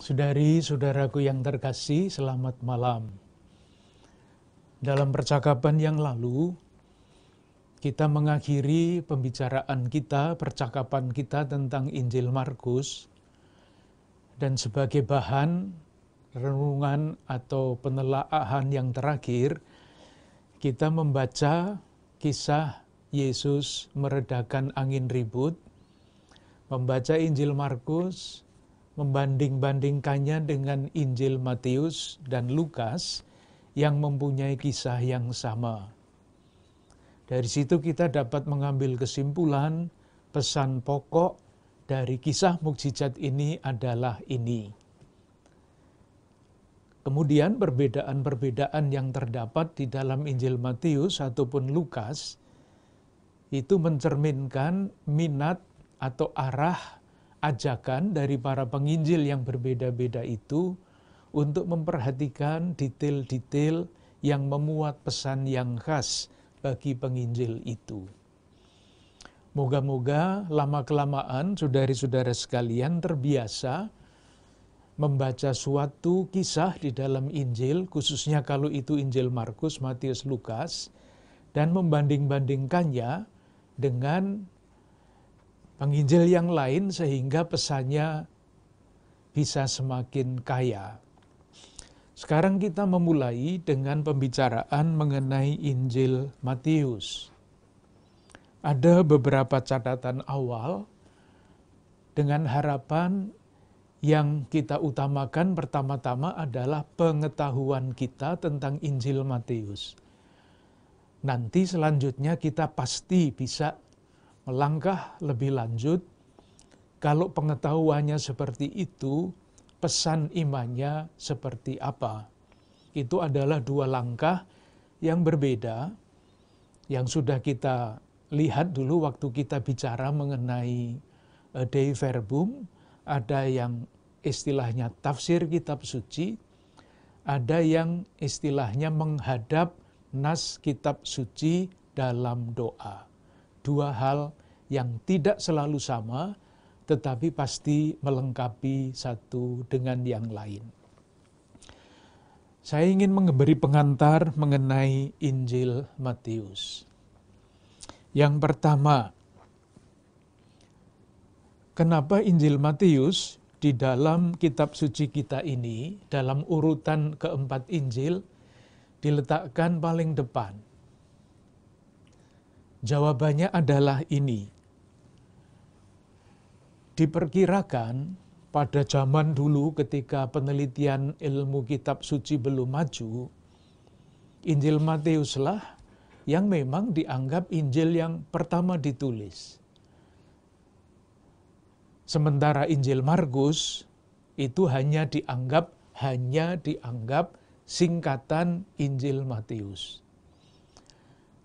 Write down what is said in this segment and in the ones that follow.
Saudari-saudaraku yang terkasih, selamat malam. Dalam percakapan yang lalu, kita mengakhiri pembicaraan kita, percakapan kita tentang Injil Markus, dan sebagai bahan renungan atau penelaahan yang terakhir, kita membaca kisah Yesus meredakan angin ribut, membaca Injil Markus, membanding-bandingkannya dengan Injil Matius dan Lukas yang mempunyai kisah yang sama. Dari situ kita dapat mengambil kesimpulan pesan pokok dari kisah mukjizat ini adalah ini. Kemudian perbedaan-perbedaan yang terdapat di dalam Injil Matius ataupun Lukas itu mencerminkan minat atau arah ajakan dari para penginjil yang berbeda-beda itu untuk memperhatikan detail-detail yang memuat pesan yang khas bagi penginjil itu. Moga-moga lama-kelamaan saudari-saudara sekalian terbiasa membaca suatu kisah di dalam Injil, khususnya kalau itu Injil Markus, Matius, Lukas, dan membanding-bandingkannya dengan penginjil yang lain sehingga pesannya bisa semakin kaya. Sekarang kita memulai dengan pembicaraan mengenai Injil Matius. Ada beberapa catatan awal dengan harapan yang kita utamakan pertama-tama adalah pengetahuan kita tentang Injil Matius. Nanti selanjutnya kita pasti bisa melangkah lebih lanjut, kalau pengetahuannya seperti itu, pesan imannya seperti apa. Itu adalah dua langkah yang berbeda yang sudah kita lihat dulu waktu kita bicara mengenai eh, Dei Verbum, ada yang istilahnya tafsir kitab suci, ada yang istilahnya menghadap nas kitab suci dalam doa. Dua hal yang tidak selalu sama tetapi pasti melengkapi satu dengan yang lain. Saya ingin memberi pengantar mengenai Injil Matius. Yang pertama, kenapa Injil Matius di dalam kitab suci kita ini, dalam urutan keempat Injil, diletakkan paling depan? Jawabannya adalah ini diperkirakan pada zaman dulu ketika penelitian ilmu kitab suci belum maju, Injil Matiuslah yang memang dianggap Injil yang pertama ditulis. Sementara Injil Markus itu hanya dianggap hanya dianggap singkatan Injil Matius.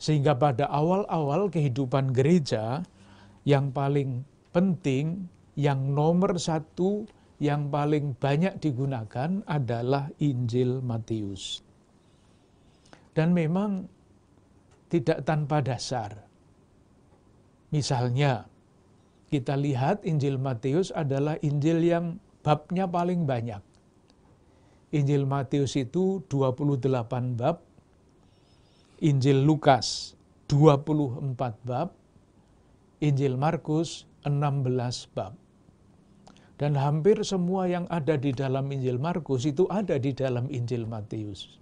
Sehingga pada awal-awal kehidupan gereja yang paling penting yang nomor satu yang paling banyak digunakan adalah Injil Matius. Dan memang tidak tanpa dasar. Misalnya, kita lihat Injil Matius adalah Injil yang babnya paling banyak. Injil Matius itu 28 bab, Injil Lukas 24 bab, Injil Markus 16 bab. Dan hampir semua yang ada di dalam Injil Markus itu ada di dalam Injil Matius.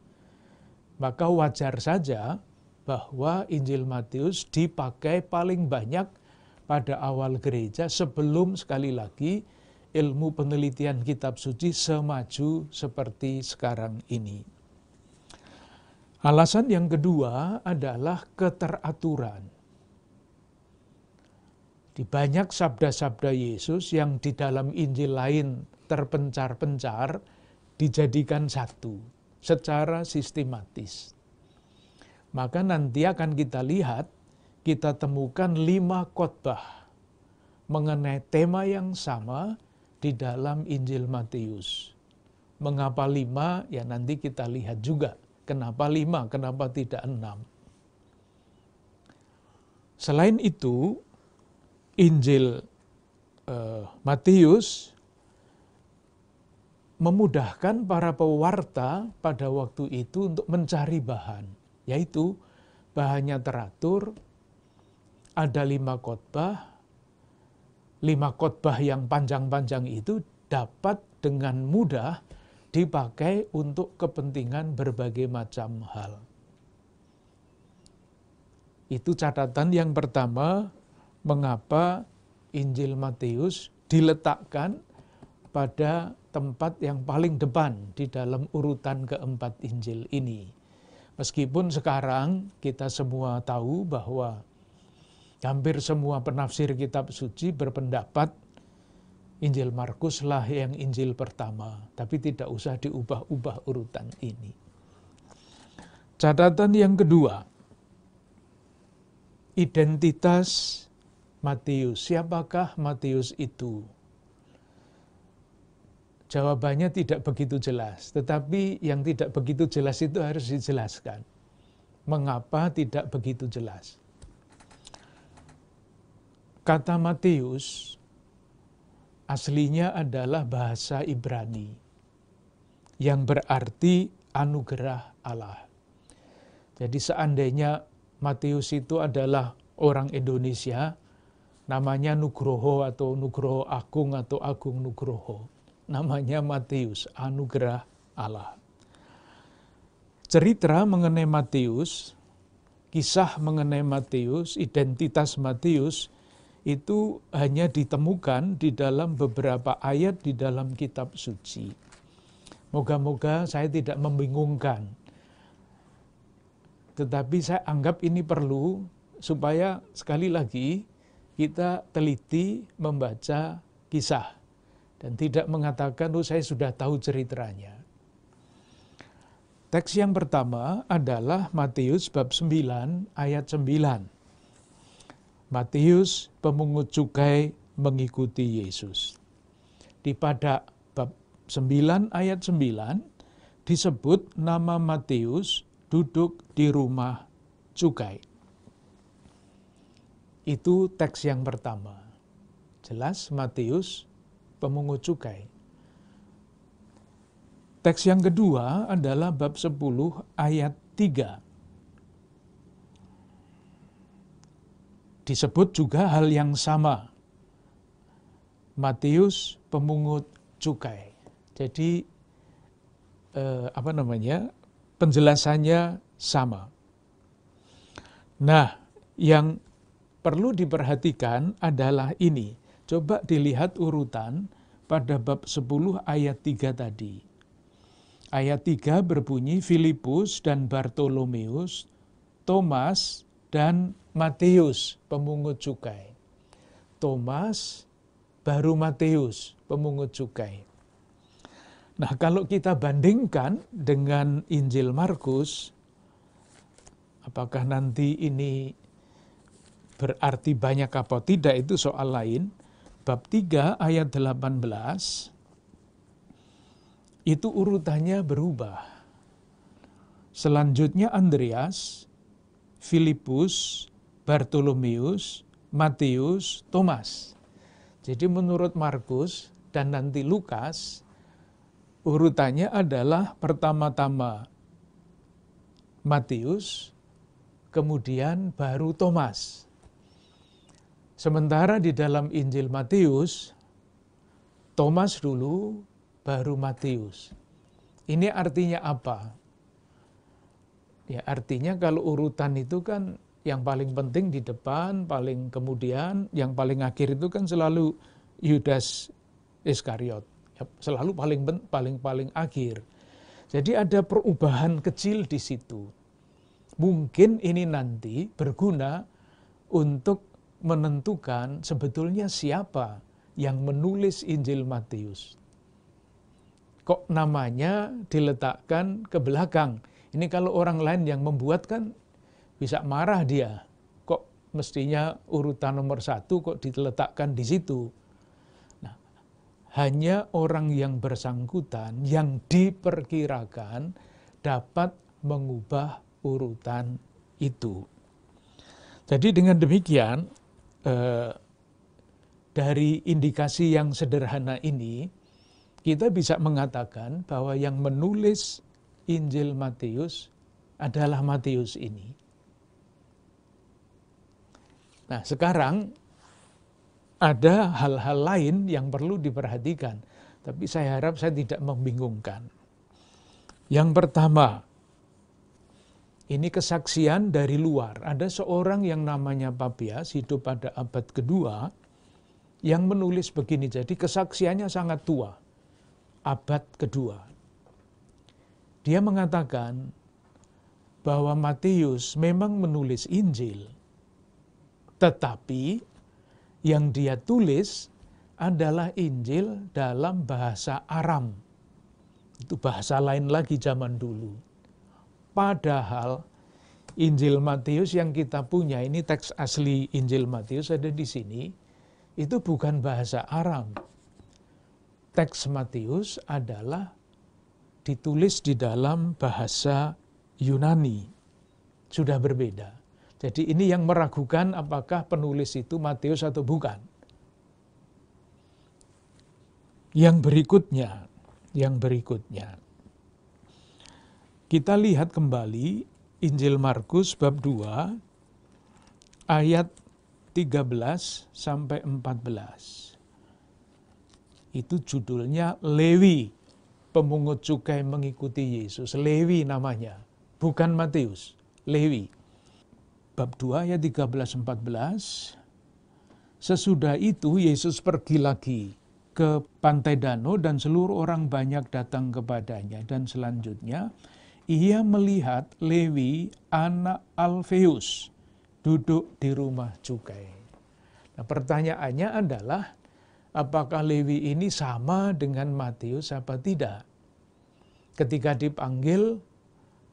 Maka wajar saja bahwa Injil Matius dipakai paling banyak pada awal gereja sebelum sekali lagi ilmu penelitian kitab suci semaju seperti sekarang ini. Alasan yang kedua adalah keteraturan. Di banyak sabda-sabda Yesus yang di dalam Injil lain terpencar-pencar dijadikan satu secara sistematis. Maka nanti akan kita lihat, kita temukan lima khotbah mengenai tema yang sama di dalam Injil Matius. Mengapa lima? Ya nanti kita lihat juga. Kenapa lima? Kenapa tidak enam? Selain itu, Injil uh, Matius memudahkan para pewarta pada waktu itu untuk mencari bahan, yaitu bahannya teratur, ada lima khotbah, lima khotbah yang panjang-panjang itu dapat dengan mudah dipakai untuk kepentingan berbagai macam hal. Itu catatan yang pertama mengapa Injil Matius diletakkan pada tempat yang paling depan di dalam urutan keempat Injil ini. Meskipun sekarang kita semua tahu bahwa hampir semua penafsir kitab suci berpendapat Injil Markuslah yang Injil pertama, tapi tidak usah diubah-ubah urutan ini. Catatan yang kedua, identitas Matius. Siapakah Matius itu? Jawabannya tidak begitu jelas, tetapi yang tidak begitu jelas itu harus dijelaskan. Mengapa tidak begitu jelas? Kata Matius aslinya adalah bahasa Ibrani yang berarti anugerah Allah. Jadi seandainya Matius itu adalah orang Indonesia, namanya Nugroho atau Nugroho Agung atau Agung Nugroho. Namanya Matius, anugerah Allah. Cerita mengenai Matius, kisah mengenai Matius, identitas Matius itu hanya ditemukan di dalam beberapa ayat di dalam kitab suci. Moga-moga saya tidak membingungkan. Tetapi saya anggap ini perlu supaya sekali lagi kita teliti membaca kisah dan tidak mengatakan, oh saya sudah tahu ceritanya. Teks yang pertama adalah Matius bab 9 ayat 9. Matius pemungut cukai mengikuti Yesus. Di pada bab 9 ayat 9 disebut nama Matius duduk di rumah cukai. Itu teks yang pertama. Jelas Matius pemungut cukai. Teks yang kedua adalah bab 10 ayat 3. disebut juga hal yang sama. Matius pemungut cukai. Jadi eh, apa namanya? penjelasannya sama. Nah, yang perlu diperhatikan adalah ini. Coba dilihat urutan pada bab 10 ayat 3 tadi. Ayat 3 berbunyi Filipus dan Bartolomeus, Thomas dan Matius, pemungut cukai. Thomas baru Matius, pemungut cukai. Nah, kalau kita bandingkan dengan Injil Markus, apakah nanti ini berarti banyak apa tidak itu soal lain. Bab 3 ayat 18 itu urutannya berubah. Selanjutnya Andreas, Filipus, Bartolomeus, Matius, Thomas. Jadi menurut Markus dan nanti Lukas, urutannya adalah pertama-tama Matius, kemudian baru Thomas. Sementara di dalam Injil Matius, Thomas dulu, baru Matius. Ini artinya apa? Ya artinya kalau urutan itu kan yang paling penting di depan, paling kemudian, yang paling akhir itu kan selalu Yudas Iskariot, ya, selalu paling paling paling akhir. Jadi ada perubahan kecil di situ. Mungkin ini nanti berguna untuk menentukan sebetulnya siapa yang menulis Injil Matius. Kok namanya diletakkan ke belakang? Ini kalau orang lain yang membuat kan bisa marah dia. Kok mestinya urutan nomor satu kok diletakkan di situ? Nah, hanya orang yang bersangkutan yang diperkirakan dapat mengubah urutan itu. Jadi dengan demikian Eh, dari indikasi yang sederhana ini, kita bisa mengatakan bahwa yang menulis Injil Matius adalah Matius ini. Nah, sekarang ada hal-hal lain yang perlu diperhatikan, tapi saya harap saya tidak membingungkan. Yang pertama, ini kesaksian dari luar. Ada seorang yang namanya Papias hidup pada abad kedua yang menulis begini. Jadi kesaksiannya sangat tua. Abad kedua. Dia mengatakan bahwa Matius memang menulis Injil. Tetapi yang dia tulis adalah Injil dalam bahasa Aram. Itu bahasa lain lagi zaman dulu Padahal Injil Matius yang kita punya ini teks asli Injil Matius ada di sini itu bukan bahasa Aram. Teks Matius adalah ditulis di dalam bahasa Yunani. Sudah berbeda. Jadi ini yang meragukan apakah penulis itu Matius atau bukan. Yang berikutnya, yang berikutnya. Kita lihat kembali Injil Markus bab 2 ayat 13 sampai 14. Itu judulnya Lewi, pemungut cukai mengikuti Yesus. Lewi namanya, bukan Matius, Lewi. Bab 2 ayat 13 14. Sesudah itu Yesus pergi lagi ke pantai Danau dan seluruh orang banyak datang kepadanya dan selanjutnya ia melihat Lewi anak Alfeus duduk di rumah cukai. Nah, pertanyaannya adalah apakah Lewi ini sama dengan Matius apa tidak? Ketika dipanggil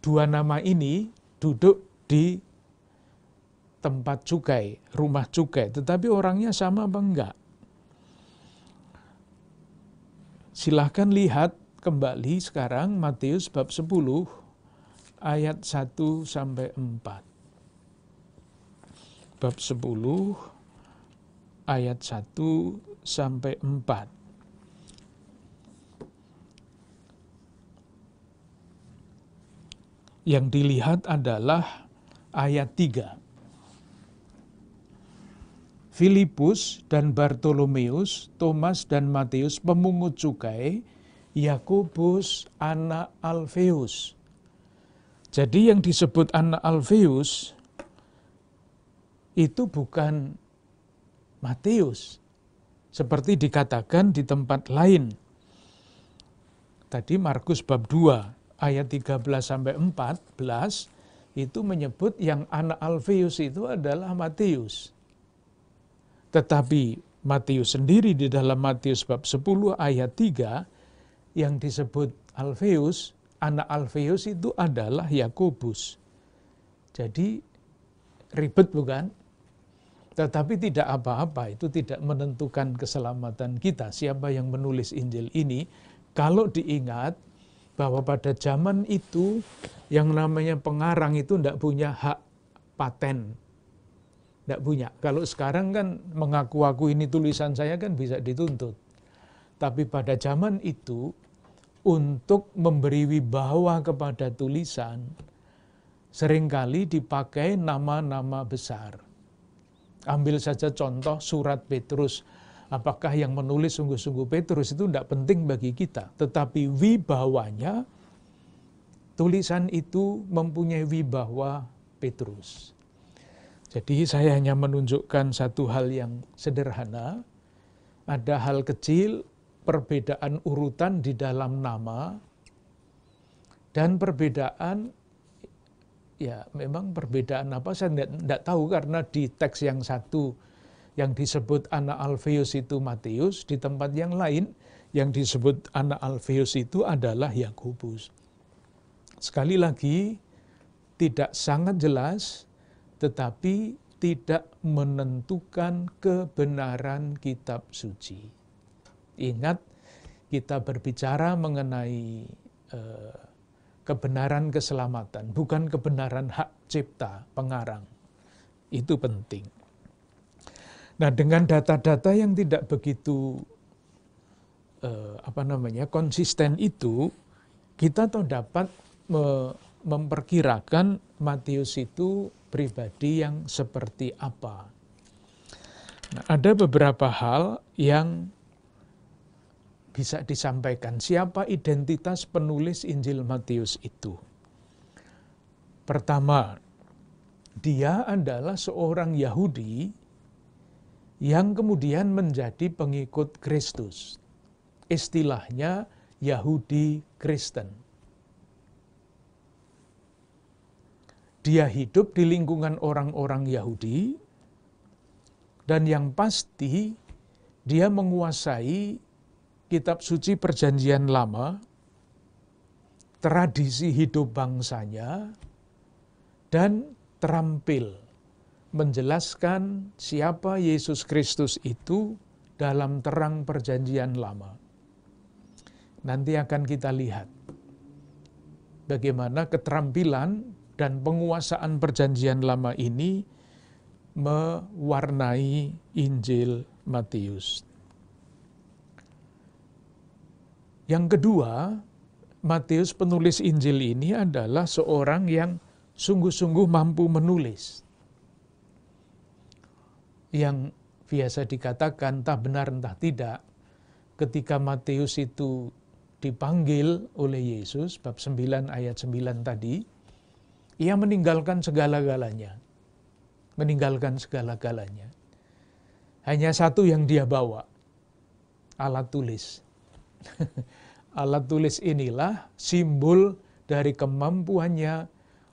dua nama ini duduk di tempat cukai, rumah cukai, tetapi orangnya sama apa enggak? Silahkan lihat kembali sekarang Matius bab 10 ayat 1 sampai 4. Bab 10 ayat 1 sampai 4. Yang dilihat adalah ayat 3. Filipus dan Bartolomeus, Thomas dan Matius pemungut cukai, Yakobus anak Alfeus jadi yang disebut anak Alfeus itu bukan Matius. Seperti dikatakan di tempat lain. Tadi Markus bab 2 ayat 13 sampai 14 itu menyebut yang anak Alfeus itu adalah Matius. Tetapi Matius sendiri di dalam Matius bab 10 ayat 3 yang disebut Alfeus anak Alfeus itu adalah Yakobus. Jadi ribet bukan? Tetapi tidak apa-apa, itu tidak menentukan keselamatan kita. Siapa yang menulis Injil ini, kalau diingat bahwa pada zaman itu yang namanya pengarang itu tidak punya hak paten. Tidak punya. Kalau sekarang kan mengaku-aku ini tulisan saya kan bisa dituntut. Tapi pada zaman itu untuk memberi wibawa kepada tulisan seringkali dipakai nama-nama besar. Ambil saja contoh surat Petrus. Apakah yang menulis sungguh-sungguh Petrus itu tidak penting bagi kita. Tetapi wibawanya, tulisan itu mempunyai wibawa Petrus. Jadi saya hanya menunjukkan satu hal yang sederhana. Ada hal kecil, perbedaan urutan di dalam nama dan perbedaan ya memang perbedaan apa saya tidak tahu karena di teks yang satu yang disebut anak Alfeus itu Matius di tempat yang lain yang disebut anak Alfeus itu adalah Yakobus. Sekali lagi tidak sangat jelas tetapi tidak menentukan kebenaran kitab suci. Ingat, kita berbicara mengenai eh, kebenaran keselamatan, bukan kebenaran hak cipta pengarang. Itu penting. Nah, dengan data-data yang tidak begitu eh, apa namanya konsisten itu, kita tuh dapat memperkirakan Matius itu pribadi yang seperti apa. Nah, ada beberapa hal yang bisa disampaikan siapa identitas penulis Injil Matius itu. Pertama, dia adalah seorang Yahudi yang kemudian menjadi pengikut Kristus. Istilahnya Yahudi Kristen. Dia hidup di lingkungan orang-orang Yahudi dan yang pasti dia menguasai kitab suci perjanjian lama, tradisi hidup bangsanya, dan terampil menjelaskan siapa Yesus Kristus itu dalam terang perjanjian lama. Nanti akan kita lihat bagaimana keterampilan dan penguasaan perjanjian lama ini mewarnai Injil Matius. Yang kedua, Matius penulis Injil ini adalah seorang yang sungguh-sungguh mampu menulis. Yang biasa dikatakan entah benar entah tidak, ketika Matius itu dipanggil oleh Yesus, bab 9 ayat 9 tadi, ia meninggalkan segala-galanya. Meninggalkan segala-galanya. Hanya satu yang dia bawa, alat tulis. alat tulis inilah simbol dari kemampuannya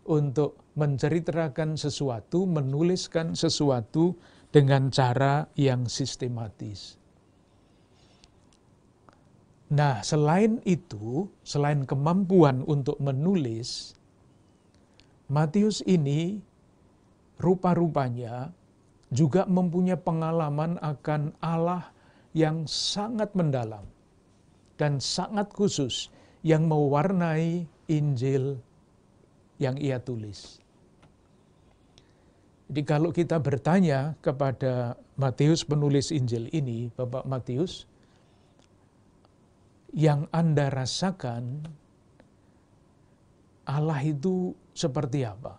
untuk menceritakan sesuatu, menuliskan sesuatu dengan cara yang sistematis. Nah, selain itu, selain kemampuan untuk menulis, Matius ini rupa-rupanya juga mempunyai pengalaman akan Allah yang sangat mendalam dan sangat khusus yang mewarnai Injil yang ia tulis. Jadi kalau kita bertanya kepada Matius penulis Injil ini, Bapak Matius, yang Anda rasakan Allah itu seperti apa?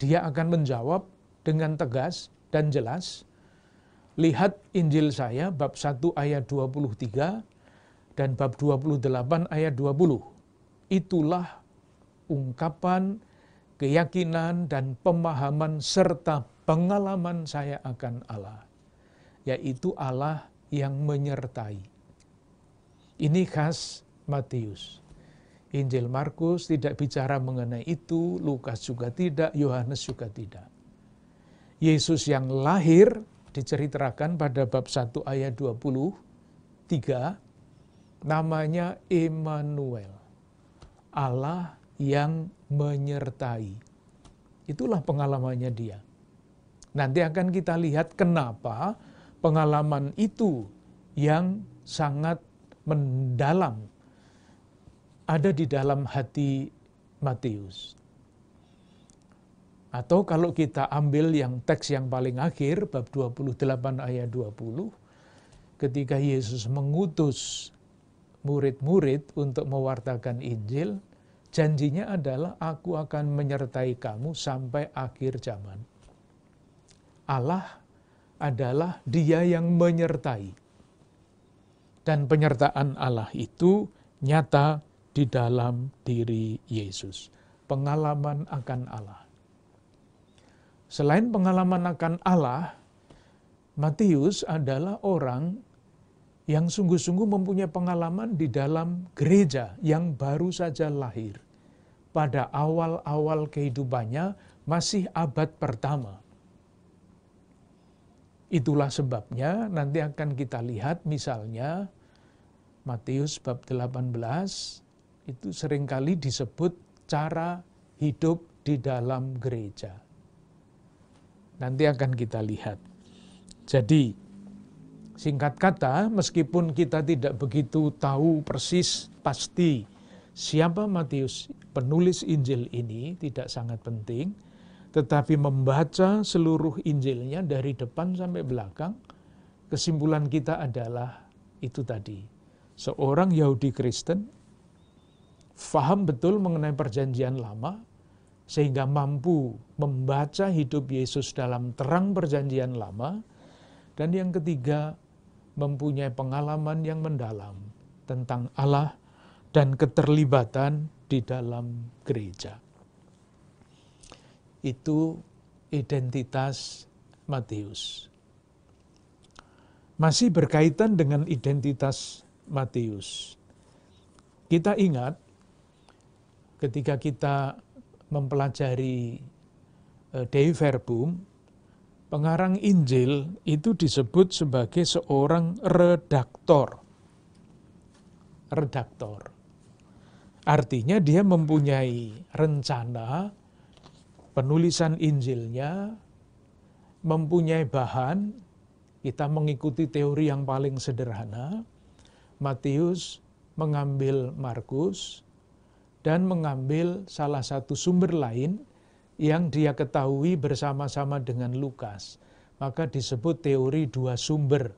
Dia akan menjawab dengan tegas dan jelas Lihat Injil saya bab 1 ayat 23 dan bab 28 ayat 20. Itulah ungkapan, keyakinan dan pemahaman serta pengalaman saya akan Allah, yaitu Allah yang menyertai. Ini khas Matius. Injil Markus tidak bicara mengenai itu, Lukas juga tidak, Yohanes juga tidak. Yesus yang lahir diceritakan pada bab 1 ayat 23 namanya Emmanuel Allah yang menyertai itulah pengalamannya dia nanti akan kita lihat kenapa pengalaman itu yang sangat mendalam ada di dalam hati Matius atau kalau kita ambil yang teks yang paling akhir, bab 28 ayat 20, ketika Yesus mengutus murid-murid untuk mewartakan Injil, janjinya adalah aku akan menyertai kamu sampai akhir zaman. Allah adalah dia yang menyertai. Dan penyertaan Allah itu nyata di dalam diri Yesus. Pengalaman akan Allah. Selain pengalaman akan Allah, Matius adalah orang yang sungguh-sungguh mempunyai pengalaman di dalam gereja yang baru saja lahir. Pada awal-awal kehidupannya masih abad pertama. Itulah sebabnya nanti akan kita lihat misalnya Matius bab 18 itu seringkali disebut cara hidup di dalam gereja Nanti akan kita lihat. Jadi, singkat kata, meskipun kita tidak begitu tahu persis pasti siapa Matius penulis Injil ini tidak sangat penting, tetapi membaca seluruh Injilnya dari depan sampai belakang, kesimpulan kita adalah itu tadi. Seorang Yahudi Kristen faham betul mengenai perjanjian lama, sehingga mampu membaca hidup Yesus dalam terang perjanjian lama, dan yang ketiga mempunyai pengalaman yang mendalam tentang Allah dan keterlibatan di dalam gereja. Itu identitas Matius. Masih berkaitan dengan identitas Matius. Kita ingat ketika kita mempelajari e, Dei Verbum, pengarang Injil itu disebut sebagai seorang redaktor. Redaktor. Artinya dia mempunyai rencana penulisan Injilnya, mempunyai bahan, kita mengikuti teori yang paling sederhana, Matius mengambil Markus, dan mengambil salah satu sumber lain yang dia ketahui bersama-sama dengan Lukas. Maka disebut teori dua sumber.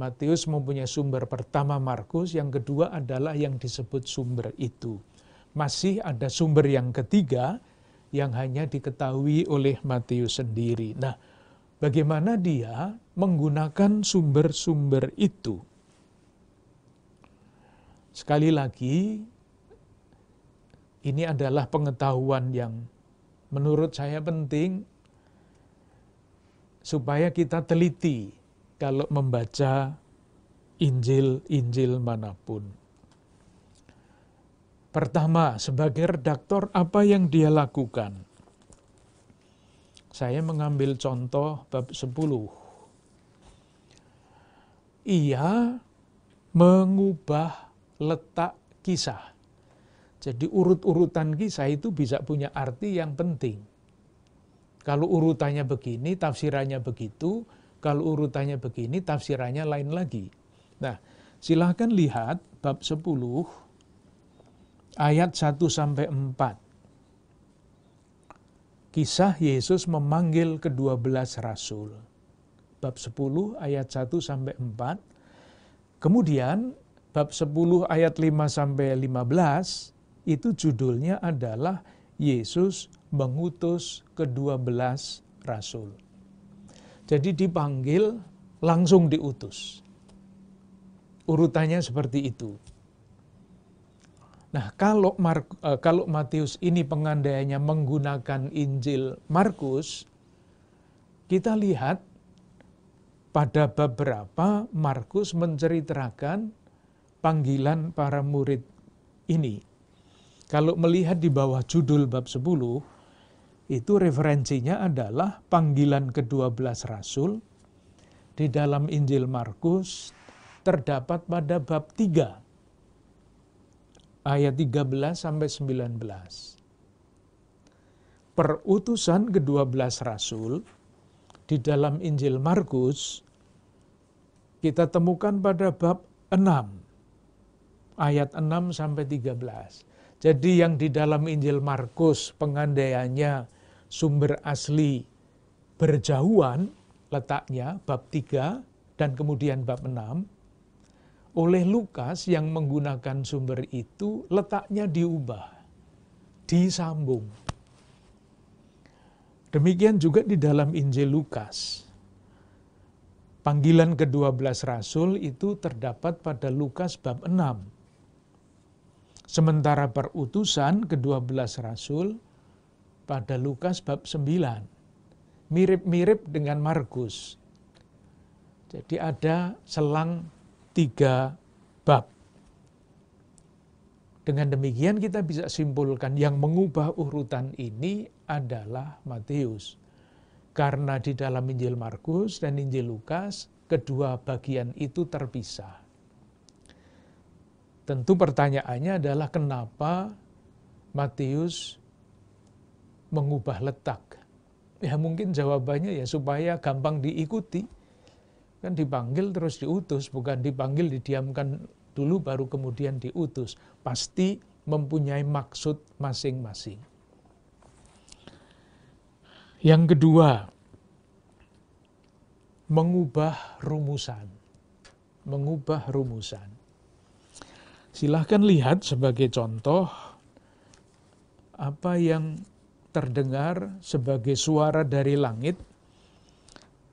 Matius mempunyai sumber pertama Markus, yang kedua adalah yang disebut sumber itu. Masih ada sumber yang ketiga yang hanya diketahui oleh Matius sendiri. Nah, bagaimana dia menggunakan sumber-sumber itu? Sekali lagi, ini adalah pengetahuan yang menurut saya penting supaya kita teliti kalau membaca Injil-Injil manapun. Pertama, sebagai redaktor, apa yang dia lakukan? Saya mengambil contoh bab 10. Ia mengubah letak kisah. Jadi urut-urutan kisah itu bisa punya arti yang penting. Kalau urutannya begini, tafsirannya begitu. Kalau urutannya begini, tafsirannya lain lagi. Nah, silahkan lihat bab 10 ayat 1 sampai 4 kisah Yesus memanggil ke-12 rasul. Bab 10 ayat 1 sampai 4. Kemudian bab 10 ayat 5 sampai 15 itu judulnya adalah Yesus mengutus kedua belas rasul. Jadi dipanggil langsung diutus. Urutannya seperti itu. Nah, kalau Mar e, kalau Matius ini pengandainya menggunakan Injil Markus, kita lihat pada beberapa Markus menceritakan panggilan para murid ini kalau melihat di bawah judul bab 10, itu referensinya adalah panggilan ke-12 rasul di dalam Injil Markus terdapat pada bab 3 ayat 13 sampai 19. Perutusan ke-12 rasul di dalam Injil Markus kita temukan pada bab 6 ayat 6 sampai 13. Jadi yang di dalam Injil Markus pengandaiannya sumber asli berjauhan letaknya bab 3 dan kemudian bab 6 oleh Lukas yang menggunakan sumber itu letaknya diubah disambung demikian juga di dalam Injil Lukas panggilan ke-12 rasul itu terdapat pada Lukas bab 6 Sementara perutusan kedua belas rasul pada Lukas bab 9 mirip-mirip dengan Markus. Jadi ada selang tiga bab. Dengan demikian kita bisa simpulkan yang mengubah urutan ini adalah Matius. Karena di dalam Injil Markus dan Injil Lukas, kedua bagian itu terpisah. Tentu pertanyaannya adalah kenapa Matius mengubah letak? Ya mungkin jawabannya ya supaya gampang diikuti. Kan dipanggil terus diutus, bukan dipanggil didiamkan dulu baru kemudian diutus. Pasti mempunyai maksud masing-masing. Yang kedua, mengubah rumusan. Mengubah rumusan. Silahkan lihat sebagai contoh apa yang terdengar sebagai suara dari langit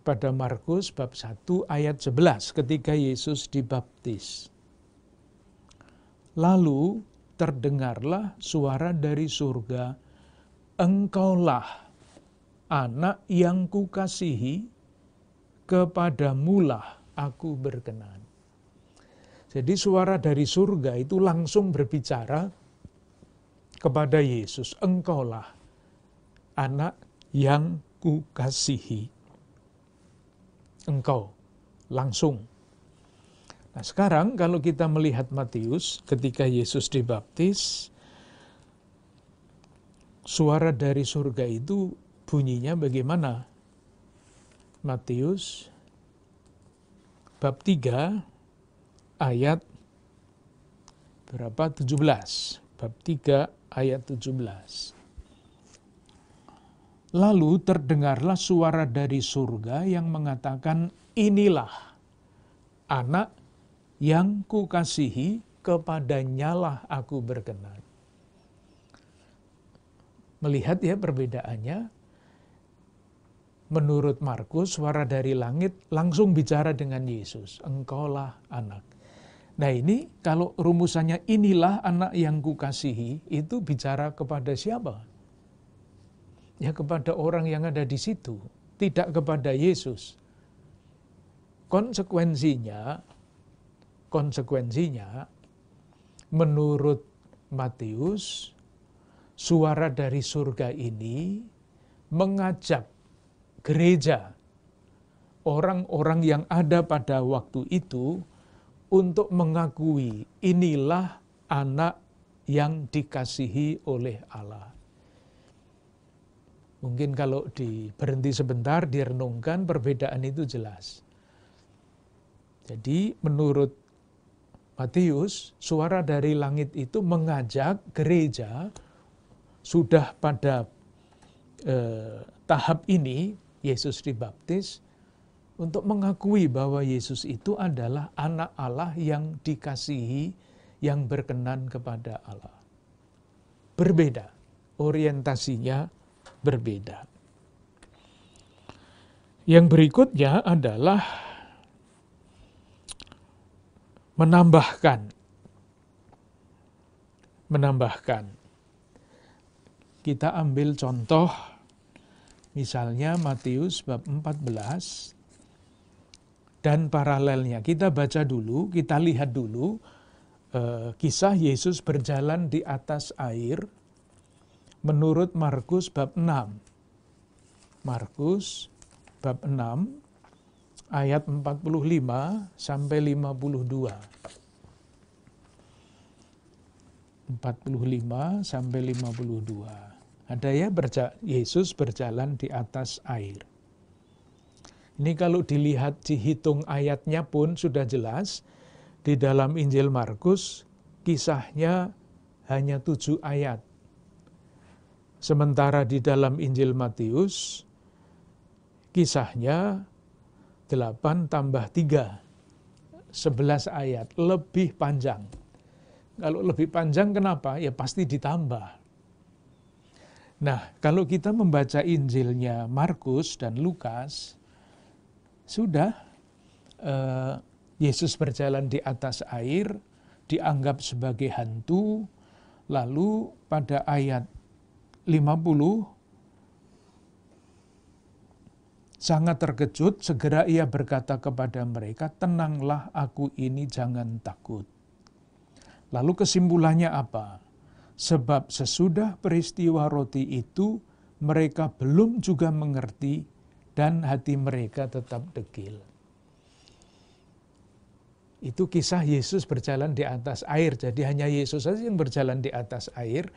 pada Markus bab 1 ayat 11 ketika Yesus dibaptis. Lalu terdengarlah suara dari surga, Engkaulah anak yang kukasihi, kepadamulah aku berkenan. Jadi suara dari surga itu langsung berbicara kepada Yesus, engkaulah anak yang kukasihi. Engkau langsung. Nah sekarang kalau kita melihat Matius ketika Yesus dibaptis, suara dari surga itu bunyinya bagaimana? Matius bab 3 ayat berapa? 17. Bab 3 ayat 17. Lalu terdengarlah suara dari surga yang mengatakan, Inilah anak yang kukasihi, kepadanyalah aku berkenan. Melihat ya perbedaannya, menurut Markus suara dari langit langsung bicara dengan Yesus, engkaulah anak. Nah ini kalau rumusannya inilah anak yang kukasihi itu bicara kepada siapa? Ya kepada orang yang ada di situ, tidak kepada Yesus. Konsekuensinya, konsekuensinya menurut Matius, suara dari surga ini mengajak gereja orang-orang yang ada pada waktu itu untuk mengakui inilah anak yang dikasihi oleh Allah. Mungkin kalau diberhenti sebentar, direnungkan, perbedaan itu jelas. Jadi menurut Matius, suara dari langit itu mengajak gereja sudah pada eh, tahap ini, Yesus dibaptis, untuk mengakui bahwa Yesus itu adalah anak Allah yang dikasihi, yang berkenan kepada Allah. Berbeda, orientasinya berbeda. Yang berikutnya adalah menambahkan. Menambahkan. Kita ambil contoh misalnya Matius bab 14 dan paralelnya. Kita baca dulu, kita lihat dulu eh, kisah Yesus berjalan di atas air menurut Markus bab 6. Markus bab 6 ayat 45 sampai 52. 45 sampai 52. Ada ya berja Yesus berjalan di atas air. Ini kalau dilihat dihitung ayatnya pun sudah jelas, di dalam Injil Markus kisahnya hanya tujuh ayat. Sementara di dalam Injil Matius kisahnya delapan tambah tiga sebelas ayat, lebih panjang. Kalau lebih panjang kenapa? Ya pasti ditambah. Nah, kalau kita membaca Injilnya Markus dan Lukas, sudah eh, Yesus berjalan di atas air, dianggap sebagai hantu. Lalu pada ayat 50 sangat terkejut, segera ia berkata kepada mereka, "Tenanglah, aku ini jangan takut." Lalu kesimpulannya apa? Sebab sesudah peristiwa roti itu, mereka belum juga mengerti dan hati mereka tetap degil. Itu kisah Yesus berjalan di atas air. Jadi hanya Yesus saja yang berjalan di atas air.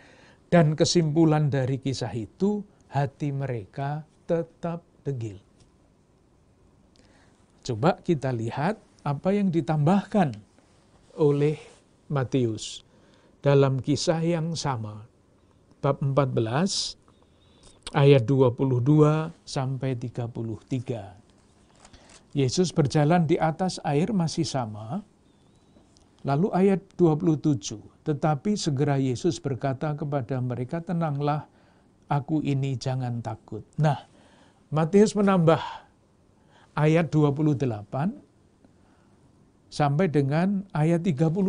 Dan kesimpulan dari kisah itu, hati mereka tetap degil. Coba kita lihat apa yang ditambahkan oleh Matius dalam kisah yang sama. Bab 14 ayat 22 sampai 33. Yesus berjalan di atas air masih sama. Lalu ayat 27, tetapi segera Yesus berkata kepada mereka, tenanglah, aku ini jangan takut. Nah, Matius menambah ayat 28 sampai dengan ayat 31.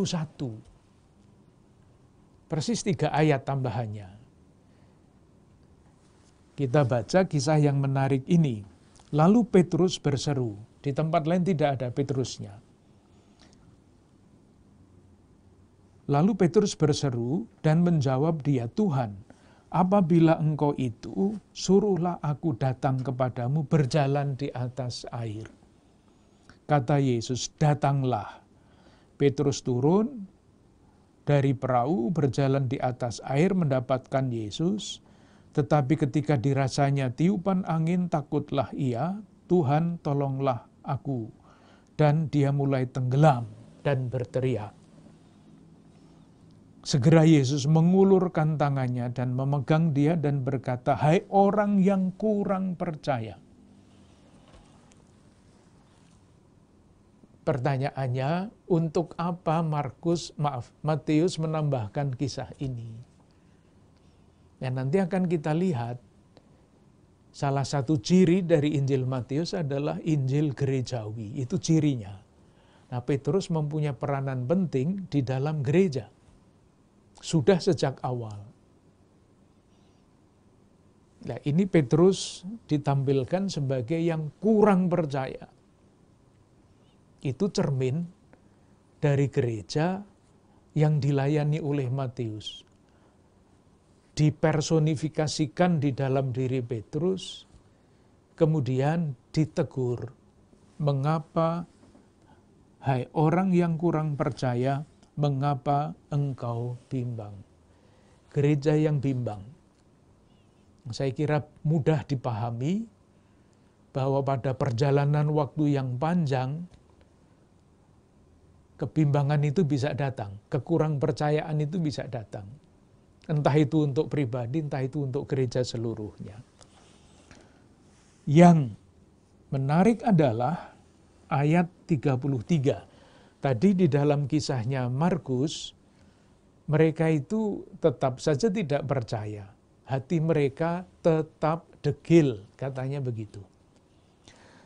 Persis tiga ayat tambahannya. Kita baca kisah yang menarik ini. Lalu Petrus berseru. Di tempat lain tidak ada Petrusnya. Lalu Petrus berseru dan menjawab dia, Tuhan, apabila engkau itu, suruhlah aku datang kepadamu berjalan di atas air. Kata Yesus, datanglah. Petrus turun dari perahu, berjalan di atas air, mendapatkan Yesus. Tetapi ketika dirasanya tiupan angin, takutlah ia, Tuhan tolonglah aku. Dan dia mulai tenggelam dan berteriak. Segera Yesus mengulurkan tangannya dan memegang dia dan berkata, Hai orang yang kurang percaya. Pertanyaannya, untuk apa Markus, maaf, Matius menambahkan kisah ini? Dan nanti akan kita lihat salah satu ciri dari Injil Matius adalah Injil gerejawi. Itu cirinya. Nah, Petrus mempunyai peranan penting di dalam gereja. Sudah sejak awal. Nah, ini Petrus ditampilkan sebagai yang kurang percaya. Itu cermin dari gereja yang dilayani oleh Matius dipersonifikasikan di dalam diri Petrus, kemudian ditegur. Mengapa, hai orang yang kurang percaya, mengapa engkau bimbang? Gereja yang bimbang. Saya kira mudah dipahami bahwa pada perjalanan waktu yang panjang, kebimbangan itu bisa datang, kekurang percayaan itu bisa datang Entah itu untuk pribadi, entah itu untuk gereja seluruhnya. Yang menarik adalah ayat 33. Tadi di dalam kisahnya Markus, mereka itu tetap saja tidak percaya. Hati mereka tetap degil, katanya begitu.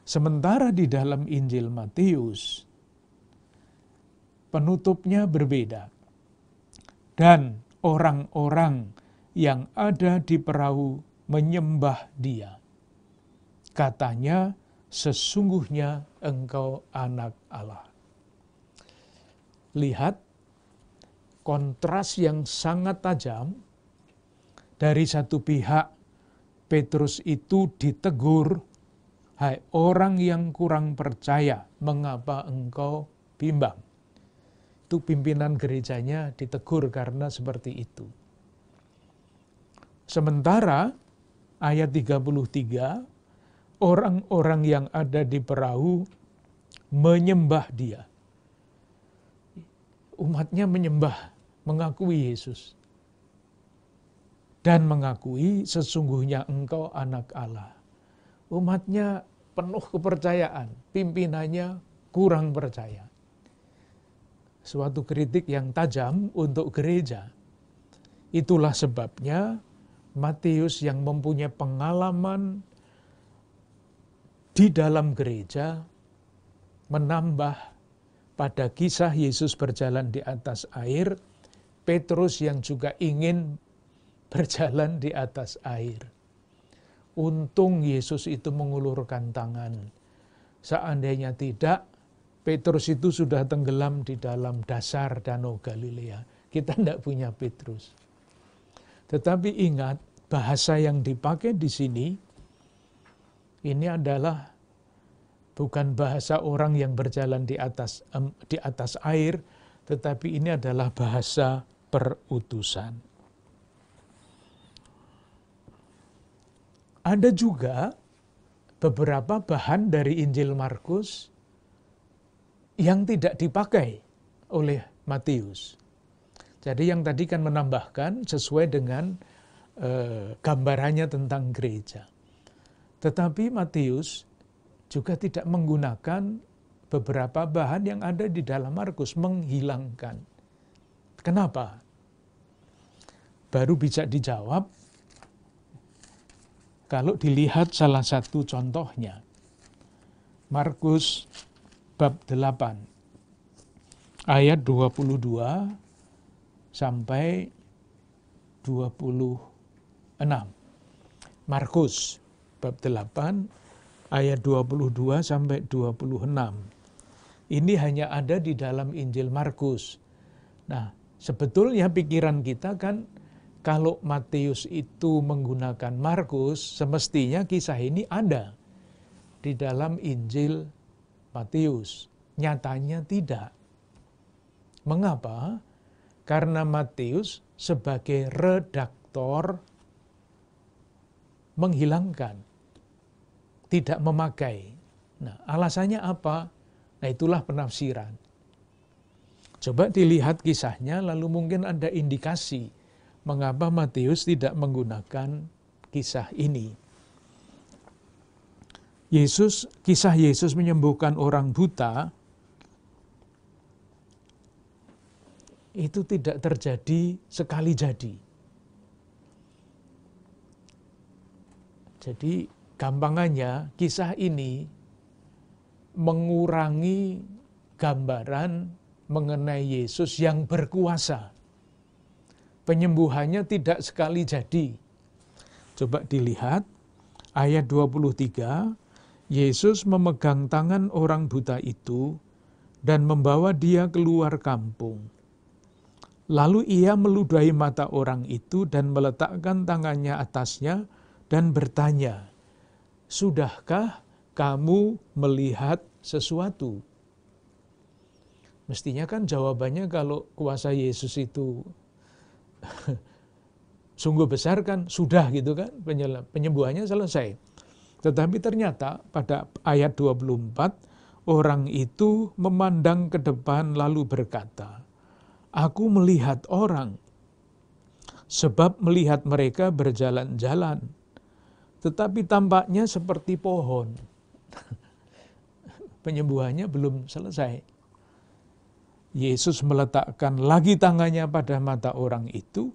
Sementara di dalam Injil Matius, penutupnya berbeda. Dan orang-orang yang ada di perahu menyembah dia. Katanya, sesungguhnya engkau anak Allah. Lihat kontras yang sangat tajam. Dari satu pihak, Petrus itu ditegur, "Hai orang yang kurang percaya, mengapa engkau bimbang?" itu pimpinan gerejanya ditegur karena seperti itu. Sementara ayat 33, orang-orang yang ada di perahu menyembah dia. Umatnya menyembah, mengakui Yesus. Dan mengakui sesungguhnya engkau anak Allah. Umatnya penuh kepercayaan, pimpinannya kurang percaya suatu kritik yang tajam untuk gereja. Itulah sebabnya Matius yang mempunyai pengalaman di dalam gereja menambah pada kisah Yesus berjalan di atas air, Petrus yang juga ingin berjalan di atas air. Untung Yesus itu mengulurkan tangan. Seandainya tidak, Petrus itu sudah tenggelam di dalam dasar Danau Galilea. Kita tidak punya Petrus. Tetapi ingat, bahasa yang dipakai di sini, ini adalah bukan bahasa orang yang berjalan di atas um, di atas air, tetapi ini adalah bahasa perutusan. Ada juga beberapa bahan dari Injil Markus yang tidak dipakai oleh Matius. Jadi yang tadi kan menambahkan sesuai dengan eh, gambarannya tentang gereja. Tetapi Matius juga tidak menggunakan beberapa bahan yang ada di dalam Markus, menghilangkan. Kenapa? Baru bisa dijawab kalau dilihat salah satu contohnya. Markus bab 8 ayat 22 sampai 26. Markus bab 8 ayat 22 sampai 26. Ini hanya ada di dalam Injil Markus. Nah, sebetulnya pikiran kita kan kalau Matius itu menggunakan Markus, semestinya kisah ini ada di dalam Injil Matius. Nyatanya tidak. Mengapa? Karena Matius sebagai redaktor menghilangkan, tidak memakai. Nah, alasannya apa? Nah, itulah penafsiran. Coba dilihat kisahnya, lalu mungkin ada indikasi mengapa Matius tidak menggunakan kisah ini. Yesus, kisah Yesus menyembuhkan orang buta itu tidak terjadi sekali jadi. Jadi gampangannya kisah ini mengurangi gambaran mengenai Yesus yang berkuasa. Penyembuhannya tidak sekali jadi. Coba dilihat ayat 23 Yesus memegang tangan orang buta itu dan membawa dia keluar kampung. Lalu ia meludahi mata orang itu dan meletakkan tangannya atasnya dan bertanya, Sudahkah kamu melihat sesuatu? Mestinya kan jawabannya kalau kuasa Yesus itu sungguh besar kan, sudah gitu kan, penyembuhannya selesai. Tetapi ternyata pada ayat 24, orang itu memandang ke depan lalu berkata, Aku melihat orang, sebab melihat mereka berjalan-jalan, tetapi tampaknya seperti pohon. Penyembuhannya belum selesai. Yesus meletakkan lagi tangannya pada mata orang itu,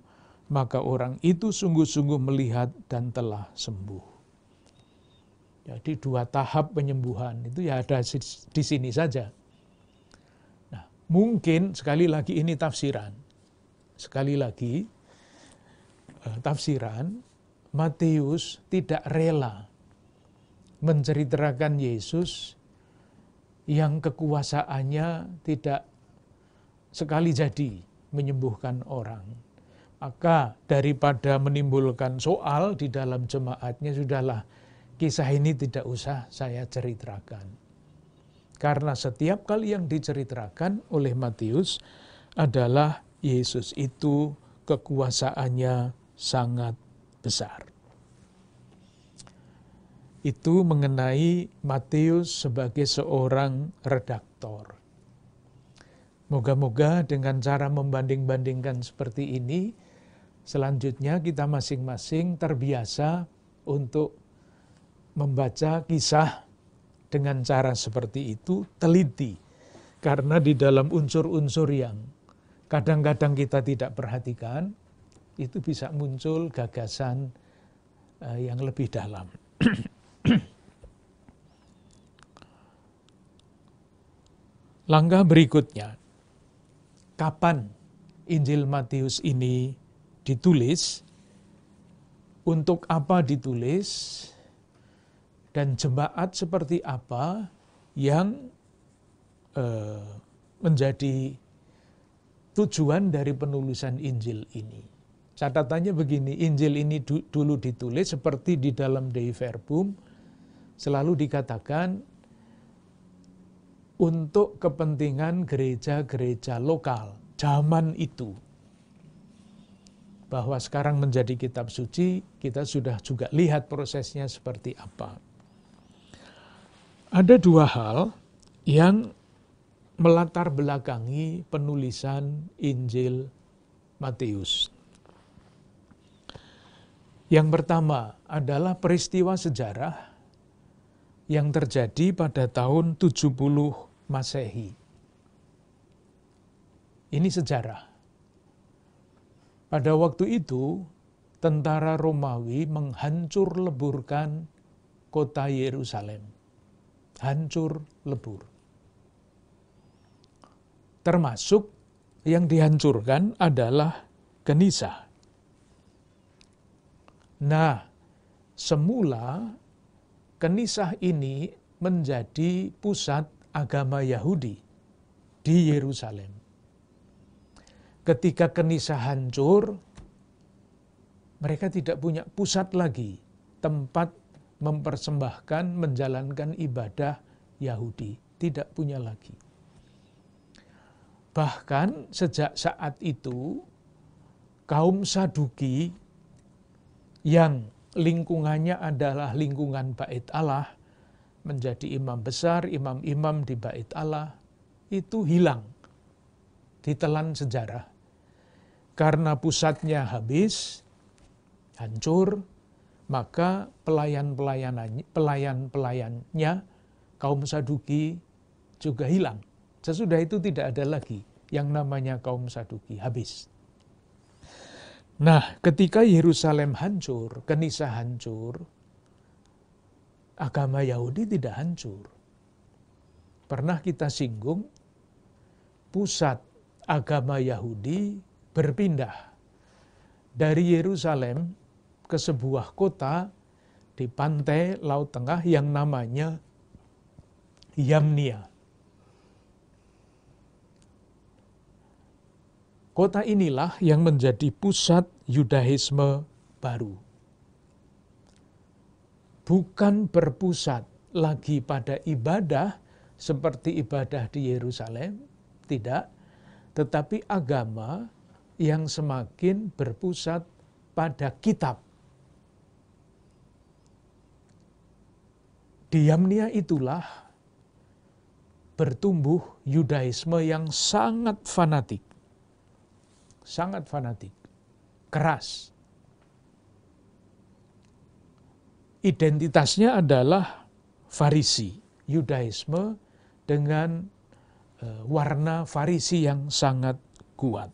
maka orang itu sungguh-sungguh melihat dan telah sembuh. Jadi dua tahap penyembuhan itu ya ada di sini saja. Nah, mungkin sekali lagi ini tafsiran. Sekali lagi eh, tafsiran Matius tidak rela menceritakan Yesus yang kekuasaannya tidak sekali jadi menyembuhkan orang. Maka daripada menimbulkan soal di dalam jemaatnya sudahlah Kisah ini tidak usah saya ceritakan. Karena setiap kali yang diceritakan oleh Matius adalah Yesus itu kekuasaannya sangat besar. Itu mengenai Matius sebagai seorang redaktor. Moga-moga dengan cara membanding-bandingkan seperti ini, selanjutnya kita masing-masing terbiasa untuk membaca kisah dengan cara seperti itu teliti. Karena di dalam unsur-unsur yang kadang-kadang kita tidak perhatikan, itu bisa muncul gagasan eh, yang lebih dalam. Langkah berikutnya, kapan Injil Matius ini ditulis, untuk apa ditulis, dan jemaat seperti apa yang eh, menjadi tujuan dari penulisan Injil ini. Catatannya begini, Injil ini du dulu ditulis seperti di dalam Dei Verbum, selalu dikatakan untuk kepentingan gereja-gereja lokal zaman itu. Bahwa sekarang menjadi kitab suci, kita sudah juga lihat prosesnya seperti apa. Ada dua hal yang melatar belakangi penulisan Injil Matius. Yang pertama adalah peristiwa sejarah yang terjadi pada tahun 70 Masehi. Ini sejarah. Pada waktu itu, tentara Romawi menghancur leburkan kota Yerusalem hancur lebur. Termasuk yang dihancurkan adalah Kenisa. Nah, semula Kenisah ini menjadi pusat agama Yahudi di Yerusalem. Ketika Kenisah hancur, mereka tidak punya pusat lagi, tempat mempersembahkan, menjalankan ibadah Yahudi. Tidak punya lagi. Bahkan sejak saat itu, kaum Saduki yang lingkungannya adalah lingkungan bait Allah, menjadi imam besar, imam-imam di bait Allah, itu hilang, ditelan sejarah. Karena pusatnya habis, hancur, maka pelayan-pelayanannya, pelayan-pelayannya kaum Saduki juga hilang. Sesudah itu tidak ada lagi yang namanya kaum Saduki habis. Nah, ketika Yerusalem hancur, Kenisa hancur, agama Yahudi tidak hancur. Pernah kita singgung, pusat agama Yahudi berpindah dari Yerusalem ke sebuah kota di pantai Laut Tengah yang namanya Yamnia. Kota inilah yang menjadi pusat Yudaisme baru. Bukan berpusat lagi pada ibadah seperti ibadah di Yerusalem, tidak, tetapi agama yang semakin berpusat pada kitab diamnya itulah bertumbuh Yudaisme yang sangat fanatik. Sangat fanatik. Keras. Identitasnya adalah Farisi, Yudaisme dengan e, warna Farisi yang sangat kuat.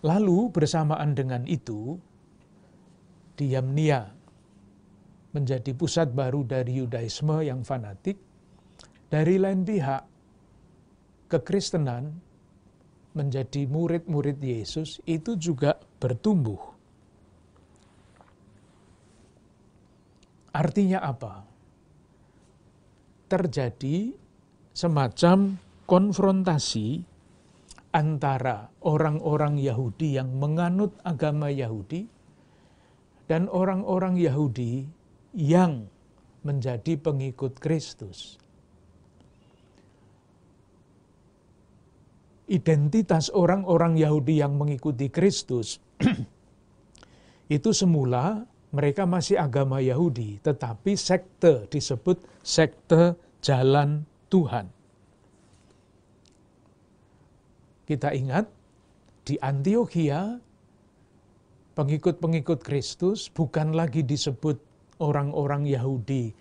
Lalu bersamaan dengan itu, Diamnia menjadi pusat baru dari Yudaisme yang fanatik. Dari lain pihak, kekristenan menjadi murid-murid Yesus itu juga bertumbuh. Artinya apa? Terjadi semacam konfrontasi antara orang-orang Yahudi yang menganut agama Yahudi dan orang-orang Yahudi yang menjadi pengikut Kristus. Identitas orang-orang Yahudi yang mengikuti Kristus itu semula mereka masih agama Yahudi, tetapi sekte disebut sekte jalan Tuhan. Kita ingat di Antioquia pengikut-pengikut Kristus bukan lagi disebut orang-orang Yahudi,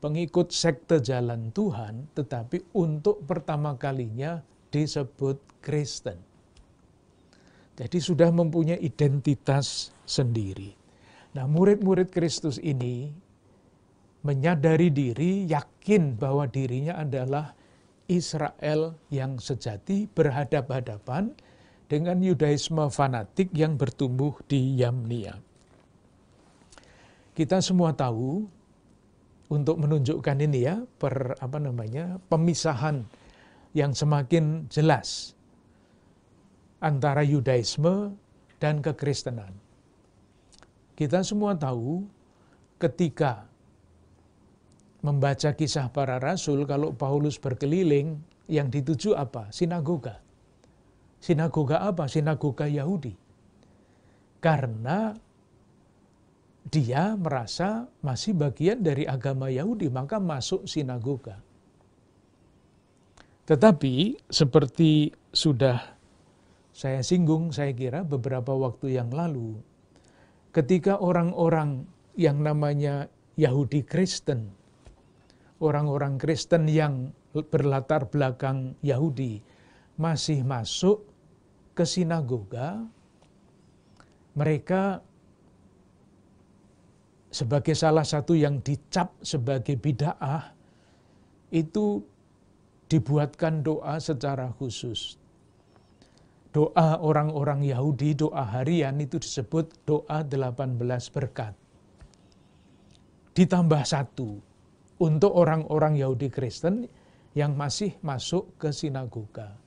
pengikut sekte jalan Tuhan, tetapi untuk pertama kalinya disebut Kristen. Jadi sudah mempunyai identitas sendiri. Nah, murid-murid Kristus ini menyadari diri, yakin bahwa dirinya adalah Israel yang sejati berhadap-hadapan dengan Yudaisme fanatik yang bertumbuh di Yamnia kita semua tahu untuk menunjukkan ini ya per apa namanya pemisahan yang semakin jelas antara Yudaisme dan kekristenan. Kita semua tahu ketika membaca kisah para rasul kalau Paulus berkeliling yang dituju apa? Sinagoga. Sinagoga apa? Sinagoga Yahudi. Karena dia merasa masih bagian dari agama Yahudi, maka masuk sinagoga. Tetapi seperti sudah saya singgung, saya kira beberapa waktu yang lalu, ketika orang-orang yang namanya Yahudi Kristen, orang-orang Kristen yang berlatar belakang Yahudi, masih masuk ke sinagoga, mereka sebagai salah satu yang dicap sebagai bid'ah itu dibuatkan doa secara khusus. Doa orang-orang Yahudi, doa harian itu disebut doa 18 berkat. Ditambah satu untuk orang-orang Yahudi Kristen yang masih masuk ke sinagoga.